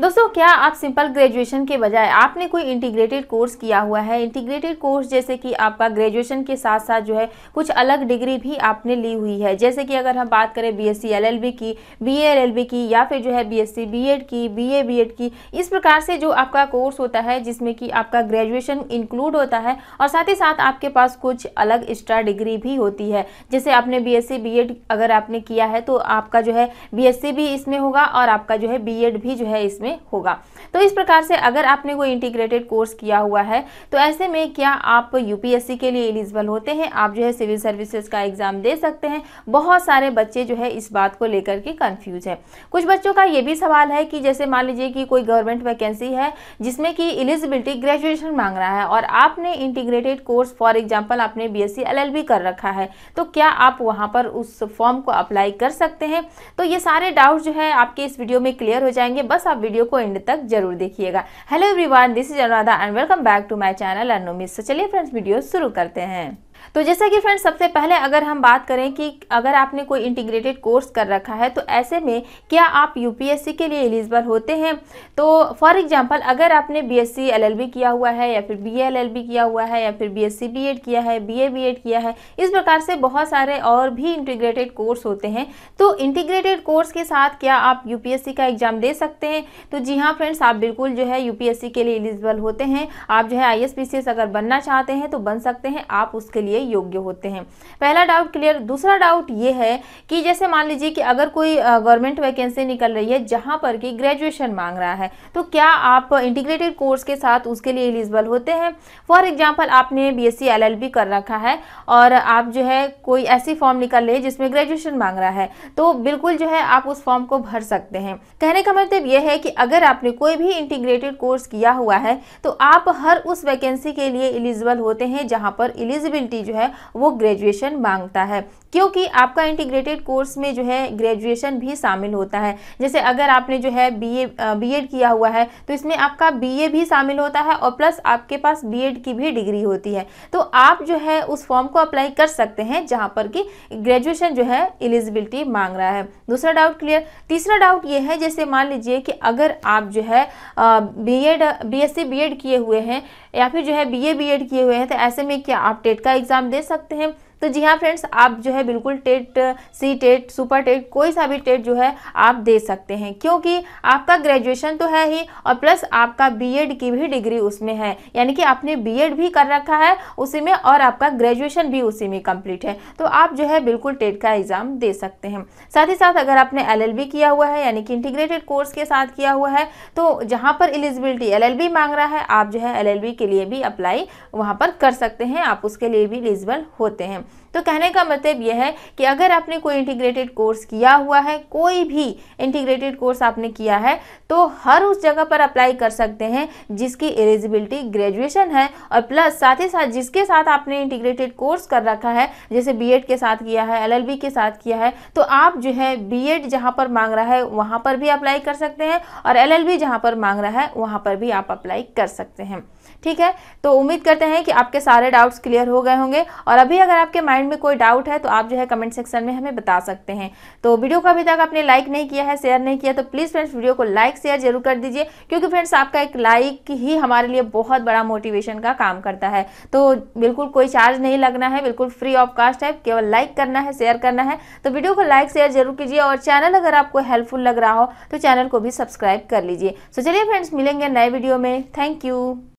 दोस्तों क्या आप सिंपल ग्रेजुएशन के बजाय आपने कोई इंटीग्रेटेड कोर्स किया हुआ है इंटीग्रेटेड कोर्स जैसे कि आपका ग्रेजुएशन के साथ साथ जो है कुछ अलग डिग्री भी आपने ली हुई है जैसे कि अगर हम बात करें बी एस की बी ए की या फिर जो है बी एस की बी ए की इस प्रकार से जो आपका कोर्स होता है जिसमें कि आपका ग्रेजुएशन इंक्लूड होता है और साथ ही साथ आपके पास कुछ अलग एक्स्ट्रा डिग्री भी होती है जैसे आपने बी एस अगर आपने किया है तो आपका जो है बी भी इसमें होगा और आपका जो है बी भी जो है इसमें में होगा तो इस प्रकार से अगर आपने कोई इंटीग्रेटेड कोर्स किया हुआ है तो ऐसे में क्या आप यूपीएससी के लिए एलिजिबल होते हैं आप जो है सिविल सर्विसेज का एग्ज़ाम दे सकते हैं बहुत सारे बच्चे जो है इस बात को लेकर के कन्फ्यूज है कुछ बच्चों का ये भी सवाल है कि जैसे मान लीजिए कि कोई गवर्नमेंट वैकेंसी है जिसमें कि एलिजिबिलिटी ग्रेजुएशन मांग रहा है और आपने इंटीग्रेटेड कोर्स फॉर एग्जाम्पल आपने बी एस कर रखा है तो क्या आप वहाँ पर उस फॉर्म को अप्लाई कर सकते हैं तो ये सारे डाउट जो है आपके इस वीडियो में क्लियर हो जाएंगे बस आप वीडियो को एंड तक जरूर देखिएगा hello everyone this is Anuradha and welcome back to my channel Anumis चलिए फ्रेंड्स वीडियो शुरू करते हैं तो जैसा कि फ्रेंड्स सबसे पहले अगर हम बात करें कि अगर आपने कोई इंटीग्रेटेड कोर्स कर रखा है तो ऐसे में क्या आप यूपीएससी के लिए एलिजिबल होते हैं तो फॉर एग्जांपल अगर आपने बीएससी एलएलबी किया हुआ है या फिर बी किया हुआ है या फिर बीएससी बीएड किया है बीए बीएड किया है इस प्रकार से बहुत सारे और भी इंटीग्रेटेड कोर्स होते हैं तो इंटीग्रेटेड कोर्स के साथ क्या आप यू का एग्ज़ाम दे सकते हैं तो जी हाँ फ्रेंड्स आप बिल्कुल जो है यू के लिए एलिजिबल होते हैं आप जो है आई अगर बनना चाहते हैं तो बन सकते हैं आप उसके लिए लिए योग्य होते हैं पहला डाउट क्लियर दूसरा डाउट ये है कि जैसे मान लीजिए कि अगर कोई गवर्नमेंट वैकेंसी निकल रही है जहाँ पर कि ग्रेजुएशन मांग रहा है तो क्या आप इंटीग्रेटेड कोर्स के साथ उसके लिए एलिजिबल होते हैं फॉर एग्जाम्पल आपने बी एस कर रखा है और आप जो है कोई ऐसी फॉर्म निकल रही है जिसमें ग्रेजुएशन मांग रहा है तो बिल्कुल जो है आप उस फॉर्म को भर सकते हैं कहने का मतलब यह है कि अगर आपने कोई भी इंटीग्रेटेड कोर्स किया हुआ है तो आप हर उस वैकेंसी के लिए एलिजिबल होते हैं जहां पर एलिजिबिलिटी भी जो है वो ग्रेजुएशन मांगता है क्योंकि आपका इंटीग्रेटेड कोर्स में जो है ग्रेजुएशन भी शामिल होता है जैसे अगर आपने जो है बीए बीएड किया हुआ है तो इसमें आपका बीए भी शामिल होता है और प्लस आपके पास बीएड की भी डिग्री होती है तो आप जो है उस फॉर्म को अप्लाई कर सकते हैं जहां पर कि ग्रेजुएशन जो है एलिजिबिलिटी मांग रहा है दूसरा डाउट क्लियर तीसरा डाउट ये है जैसे मान लीजिए कि अगर आप जो है बी एड बी एस किए हुए हैं या फिर जो है बी ए किए हुए हैं तो ऐसे में क्या आप टेट का एग्जाम एग्जाम दे सकते हैं तो जी हाँ फ्रेंड्स आप जो है बिल्कुल TET C TET super TET कोई सा भी टेट जो है आप दे सकते हैं क्योंकि आपका ग्रेजुएशन तो है ही और प्लस आपका बीएड की भी डिग्री उसमें है यानी कि आपने बीएड भी कर रखा है उसी में और आपका ग्रेजुएशन भी उसी में कंप्लीट है तो आप जो है बिल्कुल टेट का एग्ज़ाम दे सकते हैं साथ ही साथ अगर आपने एल किया हुआ है यानी कि इंटीग्रेटेड कोर्स के साथ किया हुआ है तो जहाँ पर एलिजिबिलिटी एल मांग रहा है आप जो है एल के लिए भी अप्लाई वहाँ पर कर सकते हैं आप उसके लिए भी एलिजिबल होते हैं तो कहने का मतलब यह है कि अगर आपने कोई इंटीग्रेटेड कोर्स किया हुआ है कोई भी इंटीग्रेटेड कोर्स आपने किया है तो हर उस जगह पर अप्लाई कर सकते हैं जिसकी एलिजिबिलिटी ग्रेजुएशन है और प्लस साथ ही साथ जिसके साथ आपने इंटीग्रेटेड कोर्स कर रखा है जैसे बीएड के साथ किया है एलएलबी के साथ किया है तो आप जो है बी एड पर मांग रहा है वहां पर भी अप्लाई कर सकते हैं और एल जहां पर मांग रहा है वहां पर भी आप अप्लाई कर सकते हैं ठीक है तो उम्मीद करते हैं कि आपके सारे डाउट्स क्लियर हो गए होंगे और अभी अगर आपके माइंड में कोई डाउट है तो आप जो है कमेंट सेक्शन में हमें बता सकते हैं तो वीडियो को अभी तक आपने लाइक नहीं किया है शेयर नहीं किया तो प्लीज़ फ्रेंड्स वीडियो को लाइक शेयर जरूर कर दीजिए क्योंकि फ्रेंड्स आपका एक लाइक ही हमारे लिए बहुत बड़ा मोटिवेशन का काम करता है तो बिल्कुल कोई चार्ज नहीं लगना है बिल्कुल फ्री ऑफ कास्ट है केवल लाइक करना है शेयर करना है तो वीडियो को लाइक शेयर जरूर कीजिए और चैनल अगर आपको हेल्पफुल लग रहा हो तो चैनल को भी सब्सक्राइब कर लीजिए तो चलिए फ्रेंड्स मिलेंगे नए वीडियो में थैंक यू